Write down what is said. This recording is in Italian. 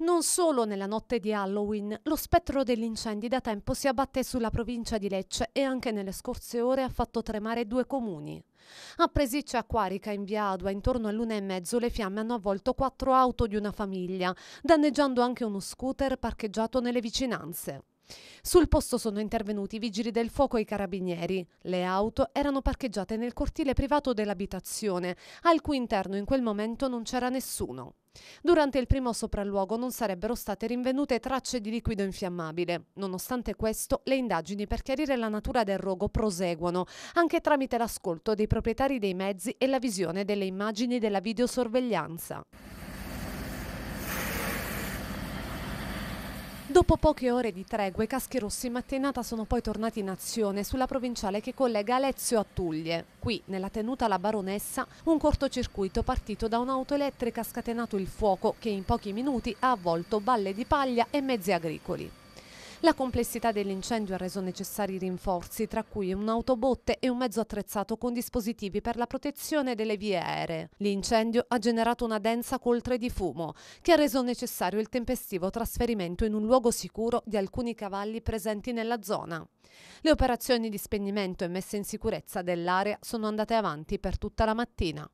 Non solo nella notte di Halloween, lo spettro degli incendi da tempo si abbatte sulla provincia di Lecce e anche nelle scorse ore ha fatto tremare due comuni. A Presiccia Acquarica, in via Adua, intorno all'una e mezzo, le fiamme hanno avvolto quattro auto di una famiglia, danneggiando anche uno scooter parcheggiato nelle vicinanze. Sul posto sono intervenuti i vigili del fuoco e i carabinieri. Le auto erano parcheggiate nel cortile privato dell'abitazione, al cui interno in quel momento non c'era nessuno. Durante il primo sopralluogo non sarebbero state rinvenute tracce di liquido infiammabile. Nonostante questo, le indagini per chiarire la natura del rogo proseguono, anche tramite l'ascolto dei proprietari dei mezzi e la visione delle immagini della videosorveglianza. Dopo poche ore di tregua, i caschi rossi in mattinata sono poi tornati in azione sulla provinciale che collega Alezio a Tuglie. Qui, nella tenuta La Baronessa, un cortocircuito partito da un'auto elettrica ha scatenato il fuoco che in pochi minuti ha avvolto balle di paglia e mezzi agricoli. La complessità dell'incendio ha reso necessari rinforzi, tra cui un'autobotte e un mezzo attrezzato con dispositivi per la protezione delle vie aeree. L'incendio ha generato una densa coltre di fumo, che ha reso necessario il tempestivo trasferimento in un luogo sicuro di alcuni cavalli presenti nella zona. Le operazioni di spegnimento e messa in sicurezza dell'area sono andate avanti per tutta la mattina.